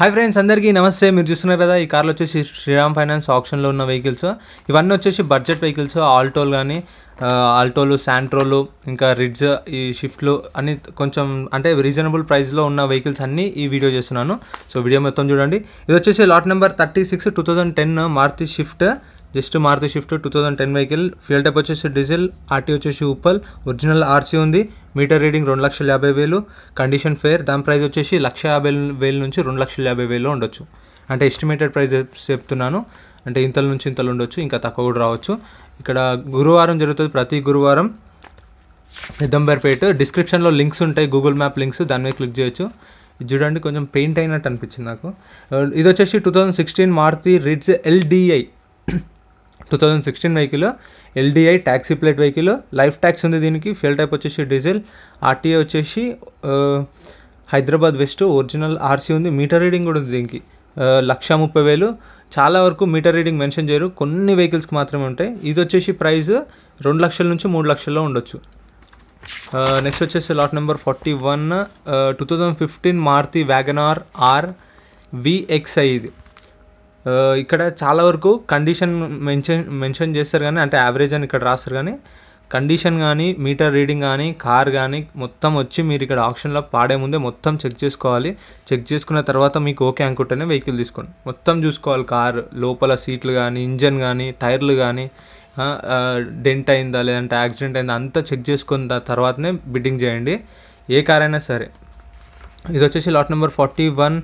hi friends అందరికీ నమస్తే మీరు చూస్తున్నారు కదా ఈ కార్లు వచ్చేసి శ్రీరామ్ ఫైనాన్స్ ఆప్షన్లో ఉన్న వెహికల్స్ ఇవన్నీ వచ్చేసి బడ్జెట్ వెహికల్స్ ఆల్టోలు కానీ ఆల్టోలు శాంట్రోలు ఇంకా రిడ్జ్ ఈ షిఫ్ట్లు అన్ని కొంచెం అంటే రీజనబుల్ ప్రైస్లో ఉన్న వెహికల్స్ అన్నీ ఈ వీడియో చేస్తున్నాను సో వీడియో మొత్తం చూడండి ఇది వచ్చేసి lot number thirty six two thousand ten Maruti Swift just Maruti Swift two thousand ten vehicle fuel type వచ్చేసి డీజిల్ ఆర్టీ వచ్చేసి ఉప్పల్ ఒరిజినల్ ఆర్సీ ఉంది మీటర్ రీడింగ్ రెండు లక్షల యాభై వేలు కండిషన్ ఫేర్ దాని ప్రైస్ వచ్చేసి లక్ష యాభై వేలు నుంచి రెండు లక్షల యాభై వేలు ఉండొచ్చు అంటే ఎస్టిమేటెడ్ ప్రైస్ చెప్తున్నాను అంటే ఇంతల నుంచి ఇంతలు ఉండొచ్చు ఇంకా తక్కువ కూడా రావచ్చు ఇక్కడ గురువారం జరుగుతుంది ప్రతి గురువారం నిదంబర్పేట డిస్క్రిప్షన్లో లింక్స్ ఉంటాయి గూగుల్ మ్యాప్ లింక్స్ దాని మీద క్లిక్ చేయొచ్చు చూడండి కొంచెం పెయింట్ అయినట్టు అనిపించింది నాకు ఇది వచ్చేసి two thousand sixteen Maruti Ritz LDI two thousand sixteen vehicle LDI taxi plate vehicle life tax ఉంది దీనికి ఫ్యూల్ టైప్ వచ్చేసి డీజిల్ ఆర్టీఏ వచ్చేసి హైదరాబాద్ వెస్ట్ ఒరిజినల్ ఆర్సీ ఉంది మీటర్ రీడింగ్ కూడా ఉంది దీనికి లక్ష ముప్పై వేలు చాలా వరకు మీటర్ రీడింగ్ మెన్షన్ చేయరు కొన్ని వెహికల్స్కి మాత్రమే ఉంటాయి ఇది వచ్చేసి ప్రైస్ రెండు లక్షల నుంచి మూడు లక్షల్లో ఉండొచ్చు నెక్స్ట్ వచ్చేసి lot number forty one two thousand fifteen Maruti WagonR R VXI ఇది ఇక్కడ చాలా వరకు కండిషన్ మెన్షన్ మెన్షన్ చేస్తారు కానీ అంటే యావరేజ్ అని ఇక్కడ రాస్తారు కానీ కండిషన్ కానీ మీటర్ రీడింగ్ కానీ కార్ కానీ మొత్తం వచ్చి మీరు ఇక్కడ ఆప్షన్లో పాడే ముందే మొత్తం చెక్ చేసుకోవాలి చెక్ చేసుకున్న తర్వాత మీకు ఓకే అనుకుంటేనే వెహికల్ తీసుకోండి మొత్తం చూసుకోవాలి కార్ లోపల సీట్లు కానీ ఇంజన్ కానీ టైర్లు కానీ డెంట్ అయిందా లేదంటే యాక్సిడెంట్ అయిందా అంతా చెక్ చేసుకున్న తర్వాతనే బిడ్డింగ్ చేయండి ఏ కార్ అయినా సరే ఇది వచ్చేసి lot number forty one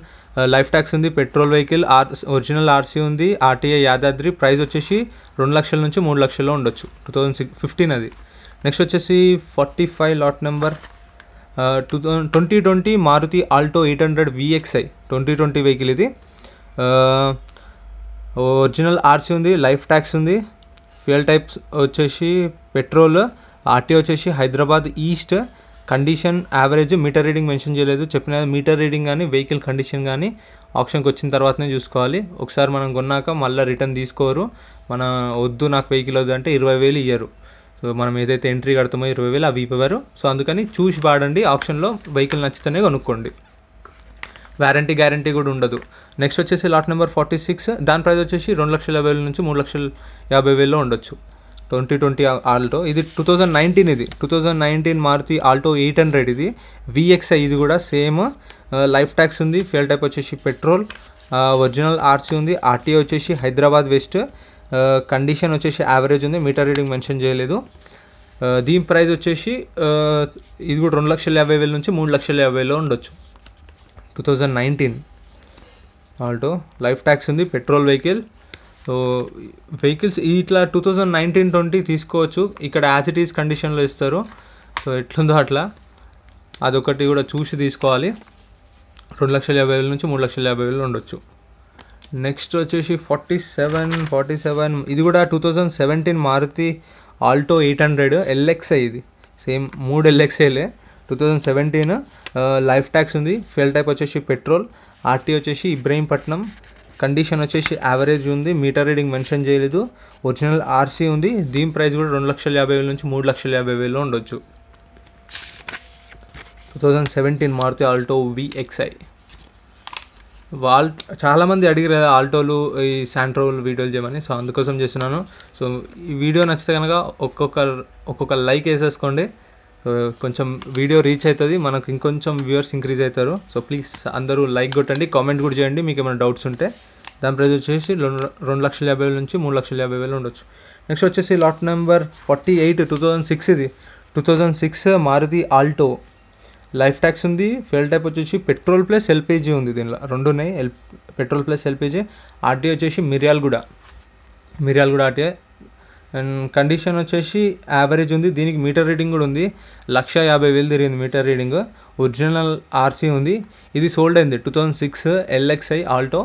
life tax ఉంది petrol vehicle R original RC ఉంది ఆర్టీఏ యాదాద్రి ప్రైస్ వచ్చేసి రెండు లక్షల నుంచి మూడు లక్షల్లో ఉండొచ్చు టూ థౌజండ్ సిక్స్ ఫిఫ్టీన్ అది నెక్స్ట్ వచ్చేసి forty five lot number two thousand twenty twenty Maruti Alto eight hundred VXI twenty twenty vehicle ఇది ఒరిజినల్ ఆర్సీ ఉంది లైఫ్ ట్యాక్స్ ఉంది ఫ్యూయల్ టైప్స్ వచ్చేసి పెట్రోల్ ఆర్టీ వచ్చేసి Hyderabad east condition average meter reading mention చేయలేదు చెప్పిన meter reading కానీ vehicle condition కానీ ఆప్షన్కి వచ్చిన తర్వాతనే చూసుకోవాలి ఒకసారి మనం కొన్నాక మళ్ళీ రిటర్న్ తీసుకోరు మన వద్దు నాకు వెహికల్ వద్దు అంటే ఇరవై వేలు ఇయ్యరు సో మనం ఏదైతే ఎంట్రీ కడతామో ఇరవై వేలు అవి ఇవ్వరు సో అందుకని చూసి వాడండి ఆప్షన్లో వెహికల్ నచ్చితేనే కొనుక్కోండి వ్యారంటీ గ్యారంటీ కూడా ఉండదు నెక్స్ట్ వచ్చేసి లాట్ నెంబర్ ఫార్టీ సిక్స్ దాని ప్రైస్ వచ్చేసి రెండు లక్షల యాభై వేల నుంచి మూడు లక్షల యాభై వేలలో ఉండొచ్చు ట్వంటీ ట్వంటీ ఆల్టో ఇది టూ థౌజండ్ నైన్టీన్ ఇది two thousand nineteen Maruti Alto eight hundred ఇది విఎక్స్ఐ ఇది కూడా సేమ్ లైఫ్ ట్యాక్స్ ఉంది ఫ్యూల్ టైప్ వచ్చేసి పెట్రోల్ ఒరిజినల్ ఆర్సీ ఉంది ఆర్టీఏ వచ్చేసి హైదరాబాద్ వెస్ట్ కండిషన్ వచ్చేసి యావరేజ్ ఉంది మీటర్ రీడింగ్ మెన్షన్ చేయలేదు దీని ప్రైస్ వచ్చేసి ఇది కూడా రెండు లక్షల యాభై వేల నుంచి మూడు లక్షల యాభై వేలు ఉండొచ్చు two thousand nineteen Alto life tax ఉంది పెట్రోల్ వెహికల్ సో వెహికల్స్ ఇట్లా టూ థౌజండ్ నైన్టీన్ ట్వంటీ తీసుకోవచ్చు ఇక్కడ యాజ్ ఇట్ ఈస్ కండిషన్లో ఇస్తారు సో ఎట్లుందో అట్లా అదొకటి కూడా చూసి తీసుకోవాలి రెండు లక్షల యాభై వేల నుంచి మూడు లక్షల యాభై వేలు ఉండొచ్చు నెక్స్ట్ వచ్చేసి ఫార్టీ సెవెన్ ఫార్టీ సెవెన్ ఇది కూడా two thousand seventeen Maruti Alto eight hundred LXI ఇది సేమ్ మూడు ఎల్ఎక్సేలే two thousand seventeen life tax ఉంది ఫెల్ టైప్ వచ్చేసి పెట్రోల్ ఆర్టీ వచ్చేసి ఇబ్రహీంపట్నం కండిషన్ వచ్చేసి యావరేజ్ ఉంది మీటర్ రీడింగ్ మెన్షన్ చేయలేదు ఒరిజినల్ ఆర్సీ ఉంది దీని ప్రైస్ కూడా రెండు లక్షల యాభై వేల నుంచి మూడు లక్షల యాభై వేలు ఉండొచ్చు two thousand seventeen Maruti Alto VXI వాల్ చాలామంది అడిగారు కదా ఆల్టోలు ఈ శాంట్రోలు వీడియోలు చేయమని సో అందుకోసం చేస్తున్నాను సో ఈ వీడియో నచ్చితే కనుక ఒక్కొక్క ఒక్కొక్క లైక్ వేసేసుకోండి కొంచెం వీడియో రీచ్ అవుతుంది మనకు ఇంకొంచెం వ్యూవర్స్ ఇంక్రీజ్ అవుతారు సో ప్లీజ్ అందరూ లైక్ కొట్టండి కామెంట్ కూడా చేయండి మీకు ఏమైనా డౌట్స్ ఉంటే దాని ప్రైజ్ వచ్చేసి రెండు లక్షల యాభై వేల నుంచి మూడు లక్షల యాభై వేలు ఉండొచ్చు నెక్స్ట్ వచ్చేసి lot number forty eight two thousand six ఇది two thousand six Maruti Alto life tax ఉంది ఫ్యూల్ టైప్ వచ్చేసి పెట్రోల్ ప్లస్ ఎల్పీజీ ఉంది దీనిలో రెండు ఉన్నాయి L petrol plus LPG RTI వచ్చేసి Miryalaguda Miryalaguda RTA and condition వచ్చేసి యావరేజ్ ఉంది దీనికి మీటర్ రీడింగ్ కూడా ఉంది లక్ష యాభై వేలు తిరిగింది మీటర్ రీడింగ్ ఒరిజినల్ ఆర్సీ ఉంది ఇది సోల్డ్ అయింది two thousand six LXI Alto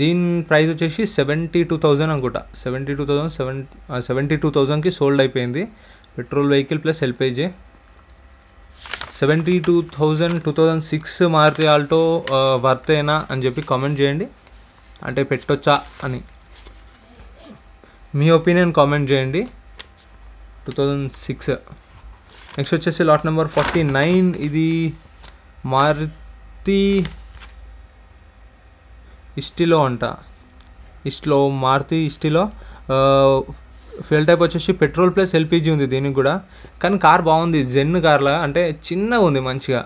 దీని ప్రైస్ వచ్చేసి సెవెంటీ టూ థౌజండ్ అనుకుంటా seventy two thousand seven seventy two థౌజండ్కి సోల్డ్ అయిపోయింది petrol vehicle plus LPG seventy two thousand two thousand six Maruti Alto వర్తేనా అని చెప్పి కామెంట్ చేయండి అంటే పెట్టొచ్చా అని మీ ఒపీనియన్ కామెంట్ చేయండి టూ థౌజండ్ సిక్స్ నెక్స్ట్ వచ్చేసి లాట్ నెంబర్ ఫార్టీ నైన్ ఇది మారుతి ఇస్టిలో అంట ఇస్ట్లో మారుతి ఇస్టిలో ఫ్యూల్ టైప్ వచ్చేసి పెట్రోల్ ప్లస్ ఎల్పిజి ఉంది దీనికి కూడా కానీ కార్ బాగుంది జెన్ కార్లా అంటే చిన్నగా ఉంది మంచిగా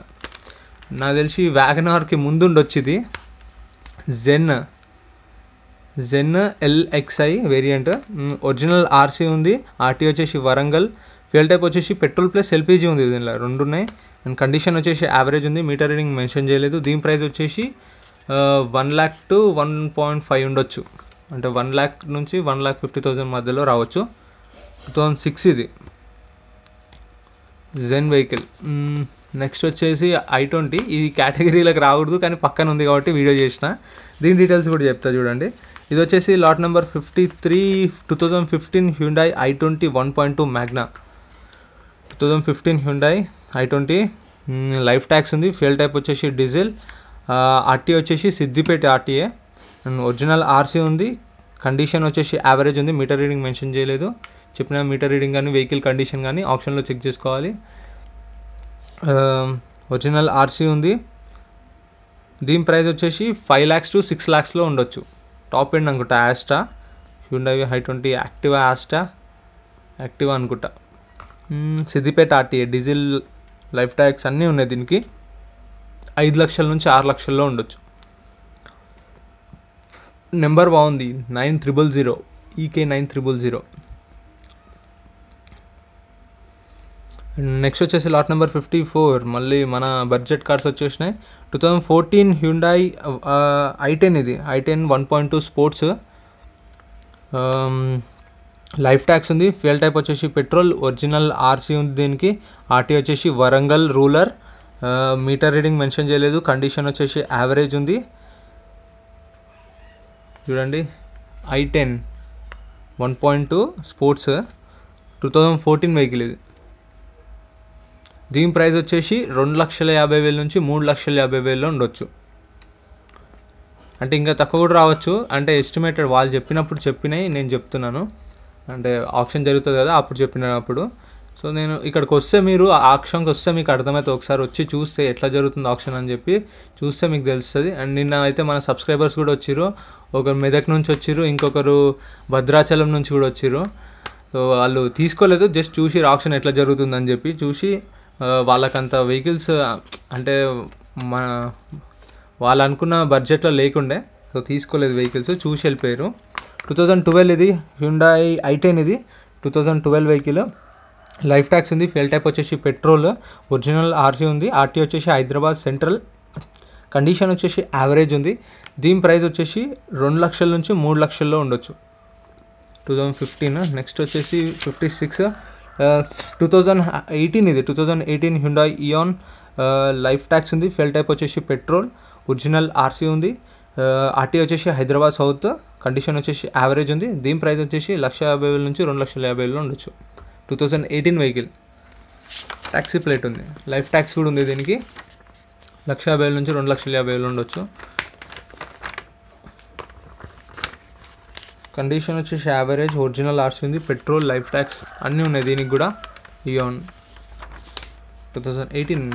నాకు తెలిసి వ్యాగనార్కి ముందుండొచ్చింది Zen Zen LXI variant original RC ఉంది ఆర్టీ వచ్చేసి వరంగల్ ఫ్యూల్ టైప్ వచ్చేసి పెట్రోల్ ప్లస్ ఎల్పీజీ ఉంది దీనిలో రెండు ఉన్నాయి అండ్ కండిషన్ వచ్చేసి యావరేజ్ ఉంది మీటర్ రీడింగ్ మెన్షన్ చేయలేదు దీని ప్రైస్ వచ్చేసి one lakh to one point five ఉండొచ్చు అంటే వన్ ల్యాక్ నుంచి వన్ ల్యాక్ ఫిఫ్టీ థౌజండ్ మధ్యలో రావచ్చు టూ థౌజండ్ సిక్స్ ఇది జెన్ వెహికల్ నెక్స్ట్ వచ్చేసి ఐ ట్వంటీ ఇది కేటగిరీలకు రాకూడదు కానీ పక్కన ఉంది కాబట్టి వీడియో చేసిన దీని డీటెయిల్స్ కూడా చెప్తా చూడండి ఇది వచ్చేసి lot number fifty three two thousand fifteen Hyundai I twenty one point two Magna two thousand fifteen Hyundai I twenty life tax ఉంది ఫ్యూల్ టైప్ వచ్చేసి డీజిల్ ఆర్టీ వచ్చేసి సిద్దిపేట ఆర్టీఏ ఒరిజినల్ ఆర్సీ ఉంది కండిషన్ వచ్చేసి యావరేజ్ ఉంది meter reading mention చేయలేదు చెప్పిన meter reading కానీ vehicle condition కానీ ఆప్షన్లో చెక్ చేసుకోవాలి ఒరిజినల్ ఆర్సీ ఉంది దీని ప్రైస్ వచ్చేసి ఫైవ్ ల్యాక్స్ టు సిక్స్ ల్యాక్స్లో ఉండొచ్చు టాప్ ఎండ్ అనుకుంటా Asta Hyundai I twenty Activa Asta Activa అనుకుంటా Siddipet RTA diesel life tax అన్నీ ఉన్నాయి దీనికి ఐదు లక్షల నుంచి ఆరు లక్షల్లో ఉండొచ్చు నెంబర్ బాగుంది నైన్ త్రిబుల్ జీరో ఈకే నైన్ త్రిబుల్ జీరో నెక్స్ట్ వచ్చేసి లాట్ నెంబర్ ఫిఫ్టీ ఫోర్ మళ్ళీ మన బడ్జెట్ కార్స్ వచ్చేసినాయి two thousand fourteen Hyundai i ten ఇది i ten one point two sports life tax ఉంది ఫ్యూయల్ టైప్ వచ్చేసి పెట్రోల్ ఒరిజినల్ ఆర్సీ ఉంది దీనికి ఆర్టీ వచ్చేసి Warangal rural meter reading mention చేయలేదు కండిషన్ వచ్చేసి యావరేజ్ ఉంది చూడండి i ten one point two sports two thousand fourteen vehicle ఇది దీని ప్రైస్ వచ్చేసి రెండు లక్షల యాభై వేలు నుంచి మూడు లక్షల యాభై వేలలో ఉండొచ్చు అంటే ఇంకా తక్కువ కూడా రావచ్చు అంటే ఎస్టిమేటెడ్ వాళ్ళు చెప్పినప్పుడు చెప్పినాయి నేను చెప్తున్నాను అంటే ఆప్షన్ జరుగుతుంది కదా అప్పుడు చెప్పినప్పుడు సో నేను ఇక్కడికి వస్తే మీరు ఆక్షన్కి వస్తే మీకు అర్థమైతే ఒకసారి వచ్చి చూస్తే ఎట్లా జరుగుతుంది ఆప్షన్ అని చెప్పి చూస్తే మీకు తెలుస్తుంది అండ్ నిన్న అయితే మన సబ్స్క్రైబర్స్ కూడా వచ్చారు ఒకరు మెదక్ నుంచి వచ్చారు ఇంకొకరు భద్రాచలం నుంచి కూడా వచ్చారు సో వాళ్ళు తీసుకోలేదు జస్ట్ చూసి ఆప్షన్ ఎట్లా జరుగుతుందని చెప్పి చూసి వాళ్ళకంత వెహికల్స్ అంటే మన వాళ్ళు అనుకున్న బడ్జెట్లో లేకుండే సో తీసుకోలేదు వెహికల్స్ చూసి వెళ్ళిపోయారు టూ థౌజండ్ ట్వెల్వ్ ఇది హ్యుండాయ్ ఐటెన్ ఇది two thousand twelve vehicle life tax ఉంది ఫెయిల్ టైప్ వచ్చేసి పెట్రోల్ ఒరిజినల్ ఆర్సీ ఉంది ఆర్టీ వచ్చేసి హైదరాబాద్ సెంట్రల్ కండిషన్ వచ్చేసి యావరేజ్ ఉంది దీని ప్రైస్ వచ్చేసి రెండు లక్షల నుంచి మూడు లక్షల్లో ఉండొచ్చు టూ థౌజండ్ ఫిఫ్టీన్ నెక్స్ట్ వచ్చేసి fifty six two thousand eighteen ఇది two thousand eighteen Hyundai Eon life tax ఉంది ఫెల్ టైప్ వచ్చేసి పెట్రోల్ ఒరిజినల్ ఆర్సీ ఉంది ఆర్టీ వచ్చేసి హైదరాబాద్ సౌత్ కండిషన్ వచ్చేసి యావరేజ్ ఉంది దీని ప్రైస్ వచ్చేసి లక్ష యాభై వేల నుంచి రెండు లక్షల యాభై వేలు ఉండొచ్చు two thousand eighteen vehicle taxi plate ఉంది లైఫ్ ట్యాక్స్ కూడా ఉంది దీనికి లక్ష యాభై వేల నుంచి రెండు లక్షల యాభై వేలు ఉండొచ్చు కండిషన్ వచ్చేసి average original RC petrol life tax అన్నీ ఉన్నాయి దీనికి కూడా Eon two thousand eighteen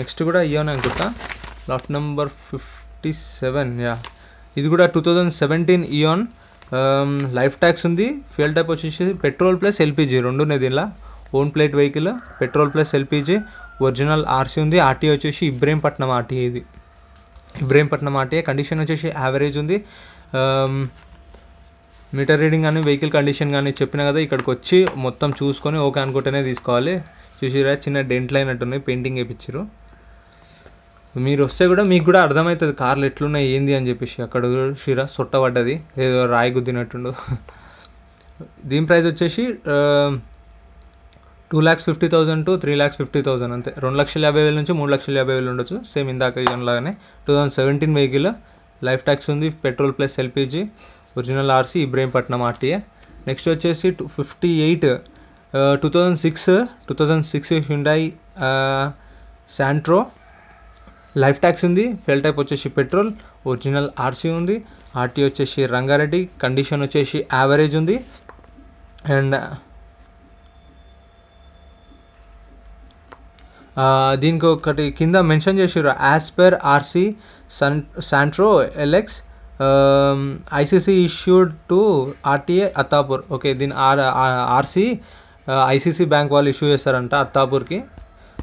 next కూడా ఇయోన్ అనుకుంటా lot number fifty seven yeah ఇది కూడా two thousand seventeen Eon life tax ఉంది ఫ్యూయల్ టైప్ వచ్చేసి పెట్రోల్ ప్లస్ ఎల్పీజీ రెండు ఉన్నాయి దీనిలో own plate vehicle petrol plus LPG original RC ఉంది ఆర్టీ వచ్చేసి ఇబ్రహీంపట్నం ఆర్టీ ఇది ఇబ్రహీంపట్నం ఆర్టీ కండిషన్ వచ్చేసి యావరేజ్ ఉంది um, మీటర్ రీడింగ్ కానీ వెహికల్ కండిషన్ కానీ చెప్పిన కదా ఇక్కడికి వచ్చి మొత్తం చూసుకొని ఓకే అనుకుంటేనే తీసుకోవాలి చూసిరా చిన్న డెంట్ లైన్ అయినట్టున్నాయి పెయింటింగ్ వేయించారు మీరు వస్తే కూడా మీకు కూడా అర్థమవుతుంది కార్లు ఎట్లున్నాయి ఏంది అని చెప్పేసి అక్కడ షిరా సొట్టబడ్డది ఏదో రాయి గుద్దినట్టుండు దీని ప్రైస్ వచ్చేసి two lakhs fifty thousand to three lakhs fifty thousand అంతే రెండు లక్షల యాభై వేల నుంచి మూడు లక్షల యాభై వేలు ఉండొచ్చు సేమ్ ఇందాక లాగానే two thousand seventeen vehicle life tax ఉంది petrol plus LPG original RC Ibrahimpatnam RTA next వచ్చేసి two fifty eight two thousand six two thousand six Hyundai Santro life tax ఉంది ఫెల్ టైప్ వచ్చేసి పెట్రోల్ ఒరిజినల్ ఆర్సీ ఉంది RT వచ్చేసి Rangareddy condition వచ్చేసి average ఉంది and దీనికి ఒకటి కింద మెన్షన్ చేసారు యాజ్ పర్ ఆర్సీ సన్ Santro LX ICC issued to RTA Attapur okay దీని ఆర్ ఆర్సీ ఐసీసీ బ్యాంక్ వాళ్ళు ఇష్యూ చేస్తారంట అత్తాపూర్కి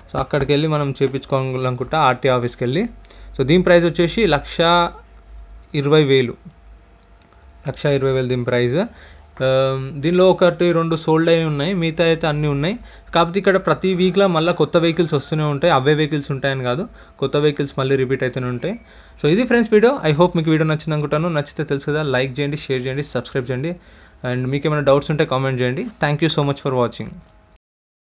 సో అక్కడికి వెళ్ళి మనం చేయించుకోవాలనుకుంటా ఆర్టీ ఆఫీస్కి వెళ్ళి సో దీని ప్రైస్ వచ్చేసి లక్ష ఇరవై వేలు లక్ష ఇరవై వేలు దీని ప్రైస్ దీనిలో ఒకటి రెండు సోల్డ్ అయి ఉన్నాయి మిగతా అయితే అన్నీ ఉన్నాయి కాకపోతే ఇక్కడ ప్రతి వీక్లో మళ్ళీ కొత్త వెహికల్స్ వస్తూనే ఉంటాయి అవే వెహికల్స్ ఉంటాయని కాదు కొత్త వెహికల్స్ మళ్ళీ రిపీట్ అవుతూనే ఉంటాయి సో ఇది ఫ్రెండ్స్ వీడియో ఐ హోప్ మీకు వీడియో నచ్చింది అనుకుంటాను నచ్చితే తెలుసు కదా లైక్ చేయండి షేర్ చేయండి సబ్స్క్రైబ్ చేయండి అండ్ మీకు ఏమైనా డౌట్స్ ఉంటే కామెంట్ చేయండి thank you so much for watching